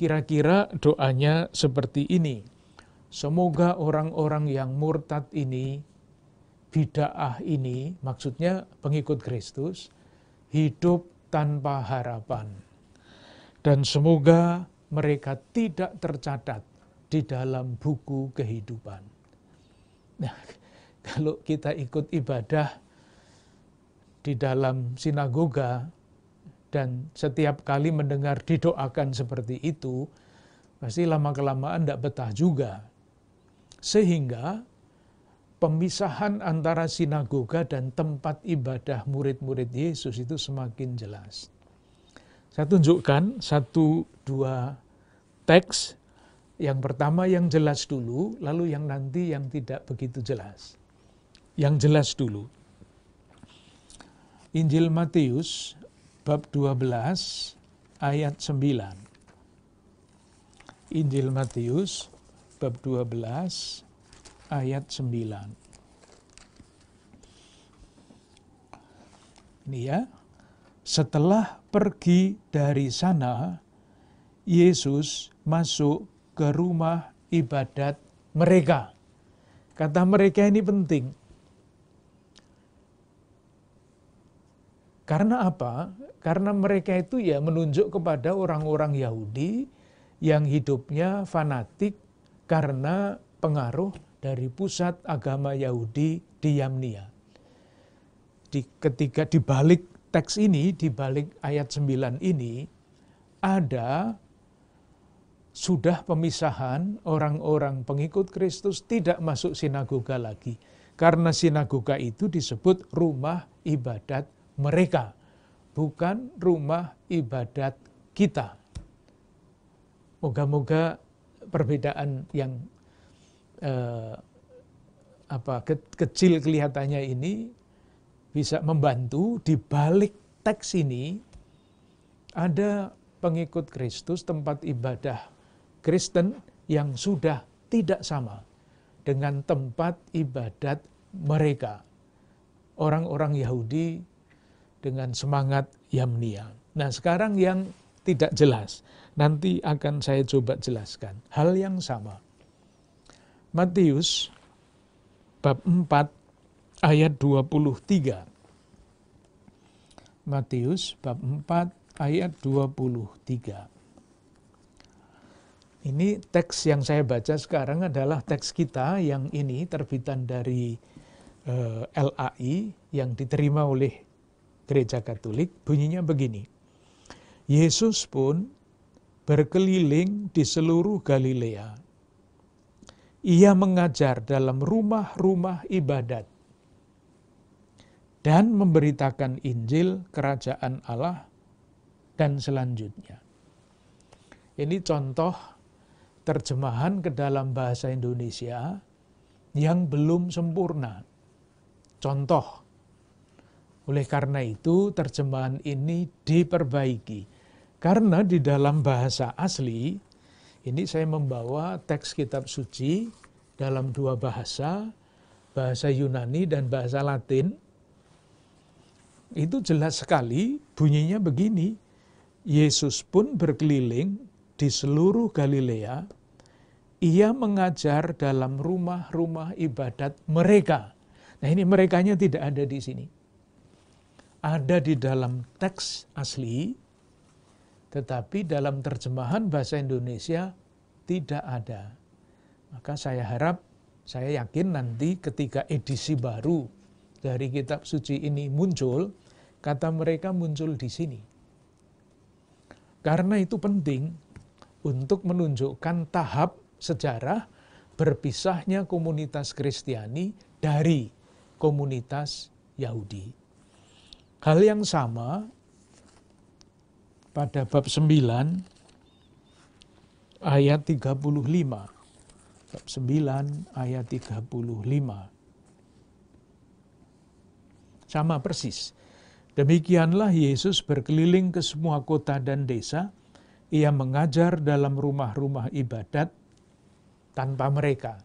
Kira-kira doanya seperti ini. Semoga orang-orang yang murtad ini bid'ah ini, maksudnya pengikut Kristus, hidup tanpa harapan. Dan semoga mereka tidak tercatat di dalam buku kehidupan. Nah, kalau kita ikut ibadah di dalam sinagoga dan setiap kali mendengar didoakan seperti itu, pasti lama-kelamaan tidak betah juga. Sehingga pemisahan antara sinagoga dan tempat ibadah murid-murid Yesus itu semakin jelas. Saya tunjukkan satu dua teks. Yang pertama yang jelas dulu, lalu yang nanti yang tidak begitu jelas. Yang jelas dulu. Injil Matius bab 12 ayat 9. Injil Matius bab 12 ayat 9. Ini ya. Setelah pergi dari sana, Yesus masuk ke rumah ibadat mereka. Kata mereka ini penting. Karena apa? Karena mereka itu ya menunjuk kepada orang-orang Yahudi yang hidupnya fanatik karena pengaruh dari pusat agama Yahudi di Yamnia. Di, ketika di balik teks ini, di balik ayat 9 ini, ada sudah pemisahan orang-orang pengikut Kristus tidak masuk sinagoga lagi. Karena sinagoga itu disebut rumah ibadat mereka, bukan rumah ibadat kita. Moga-moga perbedaan yang eh, apa ke, kecil kelihatannya ini bisa membantu di balik teks ini ada pengikut Kristus tempat ibadah Kristen yang sudah tidak sama dengan tempat ibadat mereka orang-orang Yahudi dengan semangat Yamnia. Nah, sekarang yang tidak jelas nanti akan saya coba jelaskan hal yang sama. Matius bab 4 ayat 23. Matius bab 4 ayat 23. Ini teks yang saya baca sekarang adalah teks kita yang ini terbitan dari eh, LAI yang diterima oleh Gereja Katolik. Bunyinya begini. Yesus pun berkeliling di seluruh Galilea ia mengajar dalam rumah-rumah ibadat dan memberitakan Injil kerajaan Allah dan selanjutnya. Ini contoh terjemahan ke dalam bahasa Indonesia yang belum sempurna. Contoh, oleh karena itu terjemahan ini diperbaiki. Karena di dalam bahasa asli ini saya membawa teks kitab suci dalam dua bahasa, bahasa Yunani dan bahasa Latin. Itu jelas sekali bunyinya begini. Yesus pun berkeliling di seluruh Galilea. Ia mengajar dalam rumah-rumah ibadat mereka. Nah ini merekanya tidak ada di sini. Ada di dalam teks asli, tetapi dalam terjemahan bahasa Indonesia tidak ada. Maka saya harap, saya yakin nanti ketika edisi baru dari kitab suci ini muncul, kata mereka muncul di sini. Karena itu penting untuk menunjukkan tahap sejarah berpisahnya komunitas Kristiani dari komunitas Yahudi. Hal yang sama pada bab 9 ayat 35. Bab 9 ayat 35. Sama persis. Demikianlah Yesus berkeliling ke semua kota dan desa. Ia mengajar dalam rumah-rumah ibadat tanpa mereka.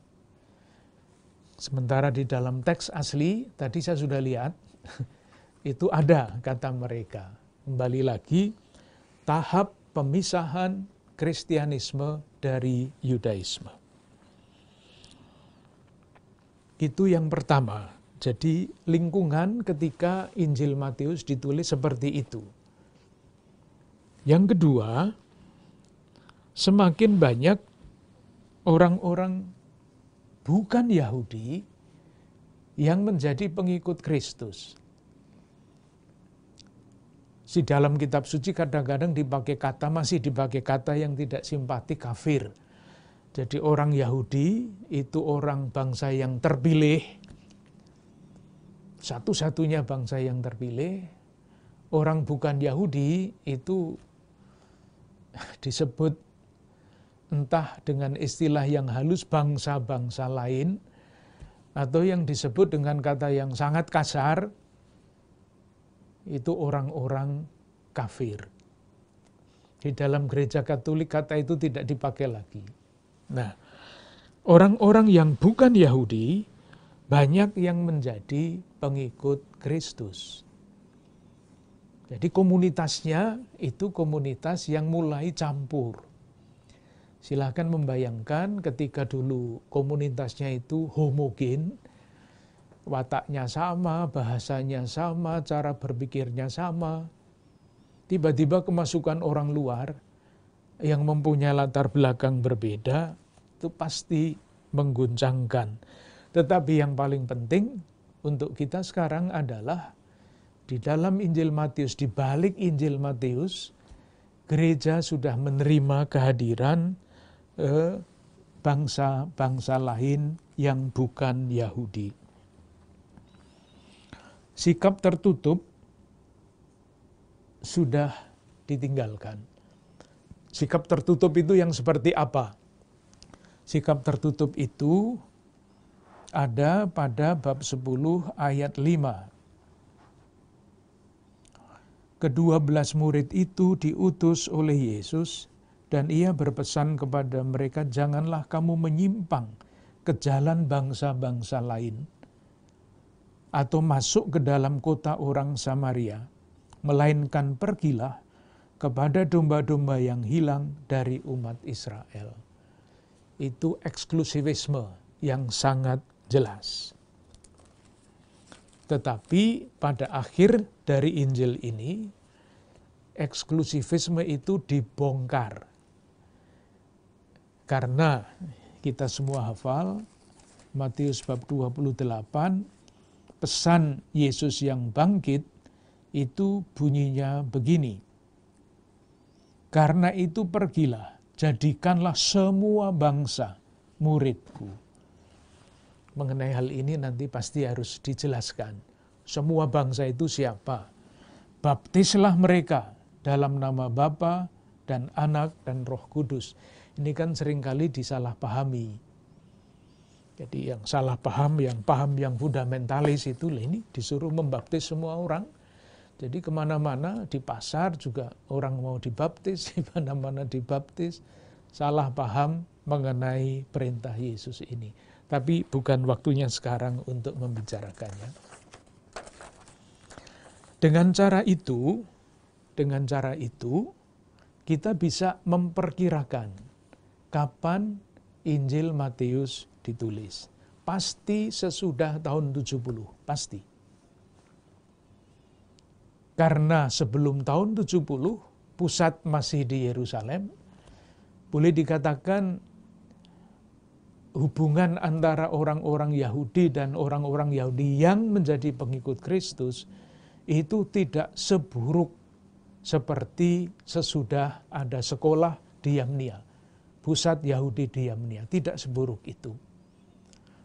Sementara di dalam teks asli, tadi saya sudah lihat, itu ada kata mereka. Kembali lagi, tahap pemisahan Kristianisme dari Yudaisme. Itu yang pertama. Jadi lingkungan ketika Injil Matius ditulis seperti itu. Yang kedua, semakin banyak orang-orang bukan Yahudi yang menjadi pengikut Kristus si dalam kitab suci kadang-kadang dipakai kata masih dipakai kata yang tidak simpati kafir. Jadi orang Yahudi itu orang bangsa yang terpilih. Satu-satunya bangsa yang terpilih. Orang bukan Yahudi itu disebut entah dengan istilah yang halus bangsa-bangsa lain atau yang disebut dengan kata yang sangat kasar itu orang-orang kafir. Di dalam gereja Katolik kata itu tidak dipakai lagi. Nah, orang-orang yang bukan Yahudi banyak yang menjadi pengikut Kristus. Jadi komunitasnya itu komunitas yang mulai campur. Silahkan membayangkan ketika dulu komunitasnya itu homogen, wataknya sama, bahasanya sama, cara berpikirnya sama. Tiba-tiba kemasukan orang luar yang mempunyai latar belakang berbeda, itu pasti mengguncangkan. Tetapi yang paling penting untuk kita sekarang adalah di dalam Injil Matius, di balik Injil Matius, gereja sudah menerima kehadiran eh, bangsa-bangsa eh, lain yang bukan Yahudi sikap tertutup sudah ditinggalkan. Sikap tertutup itu yang seperti apa? Sikap tertutup itu ada pada bab 10 ayat 5. Kedua belas murid itu diutus oleh Yesus dan ia berpesan kepada mereka, janganlah kamu menyimpang ke jalan bangsa-bangsa lain atau masuk ke dalam kota orang Samaria, melainkan pergilah kepada domba-domba yang hilang dari umat Israel. Itu eksklusivisme yang sangat jelas. Tetapi pada akhir dari Injil ini, eksklusivisme itu dibongkar. Karena kita semua hafal Matius bab 28 pesan Yesus yang bangkit itu bunyinya begini. Karena itu pergilah, jadikanlah semua bangsa muridku. Mengenai hal ini nanti pasti harus dijelaskan. Semua bangsa itu siapa? Baptislah mereka dalam nama Bapa dan Anak dan Roh Kudus. Ini kan seringkali disalahpahami jadi yang salah paham, yang paham yang fundamentalis itu ini disuruh membaptis semua orang. Jadi kemana-mana di pasar juga orang mau dibaptis, di mana-mana dibaptis. Salah paham mengenai perintah Yesus ini. Tapi bukan waktunya sekarang untuk membicarakannya. Dengan cara itu, dengan cara itu kita bisa memperkirakan kapan Injil Matius ditulis. Pasti sesudah tahun 70, pasti. Karena sebelum tahun 70 pusat masih di Yerusalem, boleh dikatakan hubungan antara orang-orang Yahudi dan orang-orang Yahudi yang menjadi pengikut Kristus itu tidak seburuk seperti sesudah ada sekolah di Yamnia, pusat Yahudi di Yamnia, tidak seburuk itu.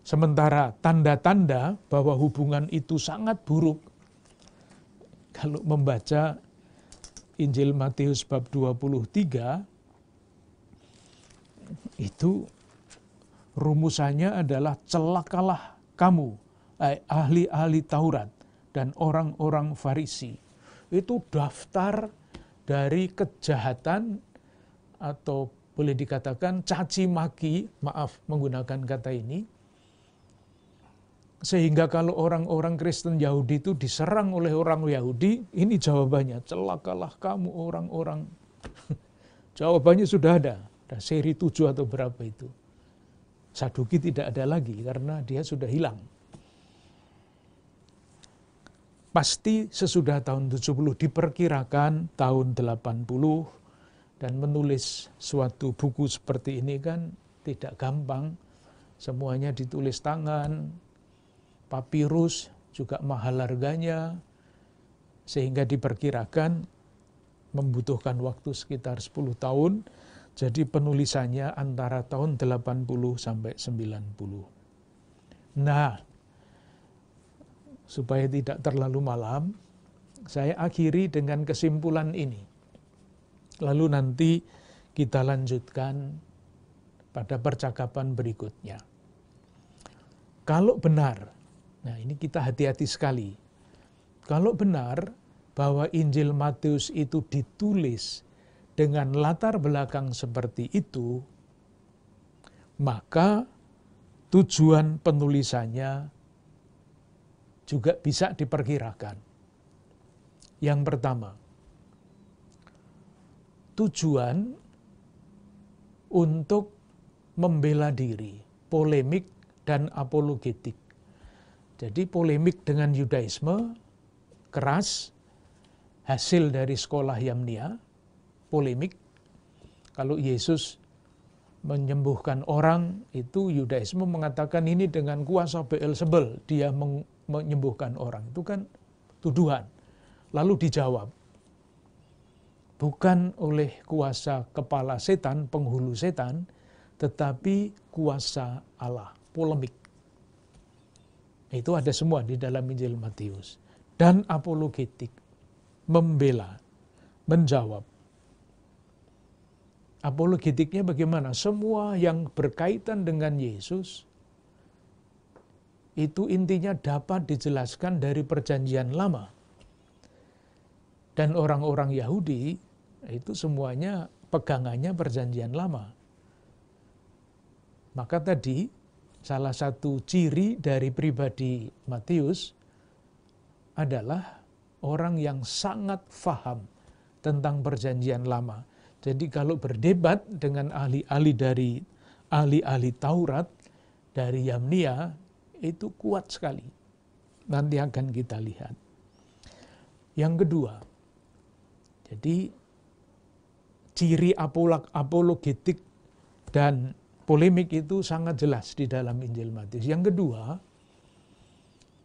Sementara tanda-tanda bahwa hubungan itu sangat buruk, kalau membaca Injil Matius bab 23, itu rumusannya adalah celakalah kamu, eh, ahli-ahli Taurat dan orang-orang Farisi. Itu daftar dari kejahatan atau boleh dikatakan caci maki, maaf menggunakan kata ini, sehingga kalau orang-orang Kristen Yahudi itu diserang oleh orang Yahudi, ini jawabannya, celakalah kamu orang-orang. jawabannya sudah ada, ada seri tujuh atau berapa itu. Saduki tidak ada lagi karena dia sudah hilang. Pasti sesudah tahun 70 diperkirakan tahun 80 dan menulis suatu buku seperti ini kan tidak gampang. Semuanya ditulis tangan, papirus juga mahal harganya, sehingga diperkirakan membutuhkan waktu sekitar 10 tahun. Jadi penulisannya antara tahun 80 sampai 90. Nah, supaya tidak terlalu malam, saya akhiri dengan kesimpulan ini. Lalu nanti kita lanjutkan pada percakapan berikutnya. Kalau benar Nah ini kita hati-hati sekali. Kalau benar bahwa Injil Matius itu ditulis dengan latar belakang seperti itu, maka tujuan penulisannya juga bisa diperkirakan. Yang pertama, tujuan untuk membela diri, polemik dan apologetik. Jadi polemik dengan Yudaisme keras hasil dari sekolah Yamnia, polemik. Kalau Yesus menyembuhkan orang itu Yudaisme mengatakan ini dengan kuasa Beelzebul dia menyembuhkan orang. Itu kan tuduhan. Lalu dijawab bukan oleh kuasa kepala setan, penghulu setan, tetapi kuasa Allah. Polemik itu ada semua di dalam Injil Matius. Dan apologetik, membela, menjawab. Apologetiknya bagaimana? Semua yang berkaitan dengan Yesus itu intinya dapat dijelaskan dari perjanjian lama. Dan orang-orang Yahudi itu semuanya pegangannya perjanjian lama. Maka tadi salah satu ciri dari pribadi Matius adalah orang yang sangat faham tentang perjanjian lama. Jadi kalau berdebat dengan ahli-ahli dari ahli-ahli Taurat dari Yamnia itu kuat sekali. Nanti akan kita lihat. Yang kedua, jadi ciri apolog apologetik dan Polemik itu sangat jelas di dalam Injil Matius. Yang kedua,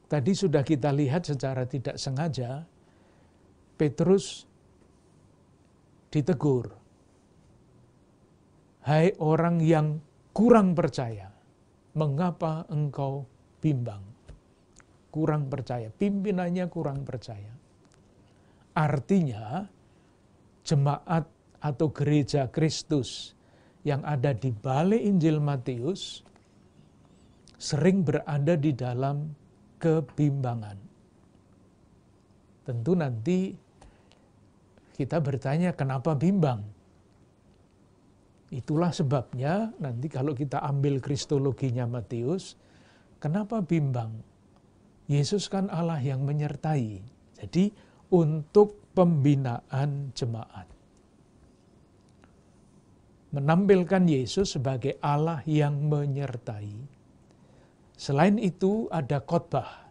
tadi sudah kita lihat secara tidak sengaja Petrus ditegur. Hai orang yang kurang percaya, mengapa engkau bimbang? Kurang percaya, pimpinannya kurang percaya. Artinya, jemaat atau gereja Kristus yang ada di balik Injil Matius sering berada di dalam kebimbangan. Tentu nanti kita bertanya kenapa bimbang? Itulah sebabnya nanti kalau kita ambil kristologinya Matius, kenapa bimbang? Yesus kan Allah yang menyertai. Jadi untuk pembinaan jemaat menampilkan Yesus sebagai Allah yang menyertai. Selain itu ada khotbah.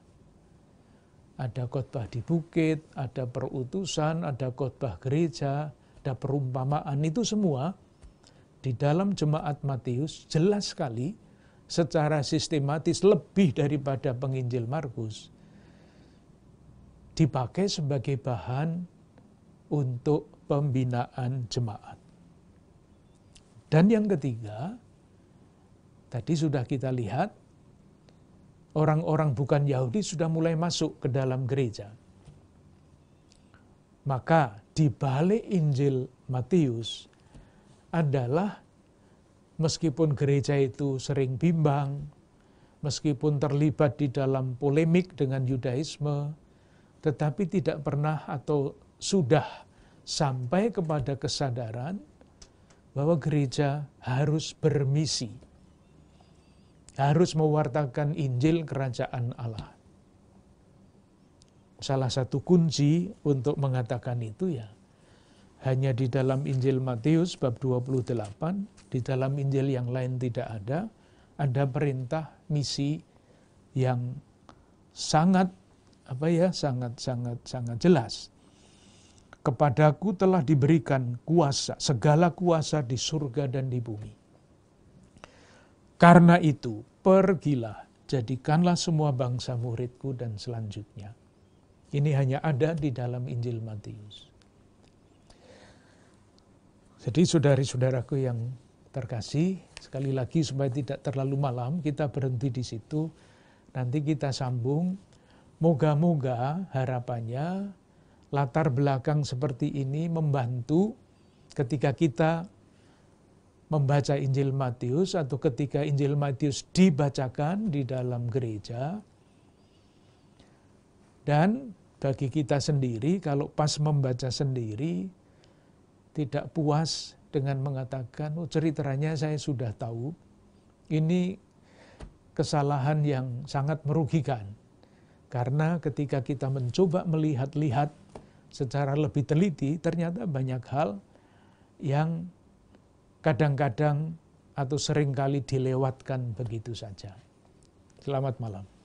Ada khotbah di bukit, ada perutusan, ada khotbah gereja, ada perumpamaan itu semua di dalam jemaat Matius jelas sekali secara sistematis lebih daripada penginjil Markus dipakai sebagai bahan untuk pembinaan jemaat. Dan yang ketiga, tadi sudah kita lihat, orang-orang bukan Yahudi sudah mulai masuk ke dalam gereja. Maka di balik Injil Matius adalah meskipun gereja itu sering bimbang, meskipun terlibat di dalam polemik dengan Yudaisme, tetapi tidak pernah atau sudah sampai kepada kesadaran bahwa gereja harus bermisi, harus mewartakan Injil Kerajaan Allah. Salah satu kunci untuk mengatakan itu ya, hanya di dalam Injil Matius bab 28, di dalam Injil yang lain tidak ada, ada perintah misi yang sangat apa ya sangat sangat sangat jelas kepadaku telah diberikan kuasa, segala kuasa di surga dan di bumi. Karena itu, pergilah, jadikanlah semua bangsa muridku dan selanjutnya. Ini hanya ada di dalam Injil Matius. Jadi saudari-saudaraku yang terkasih, sekali lagi supaya tidak terlalu malam, kita berhenti di situ. Nanti kita sambung. Moga-moga harapannya latar belakang seperti ini membantu ketika kita membaca Injil Matius atau ketika Injil Matius dibacakan di dalam gereja dan bagi kita sendiri kalau pas membaca sendiri tidak puas dengan mengatakan oh ceritanya saya sudah tahu ini kesalahan yang sangat merugikan karena ketika kita mencoba melihat-lihat secara lebih teliti ternyata banyak hal yang kadang-kadang atau seringkali dilewatkan begitu saja. Selamat malam.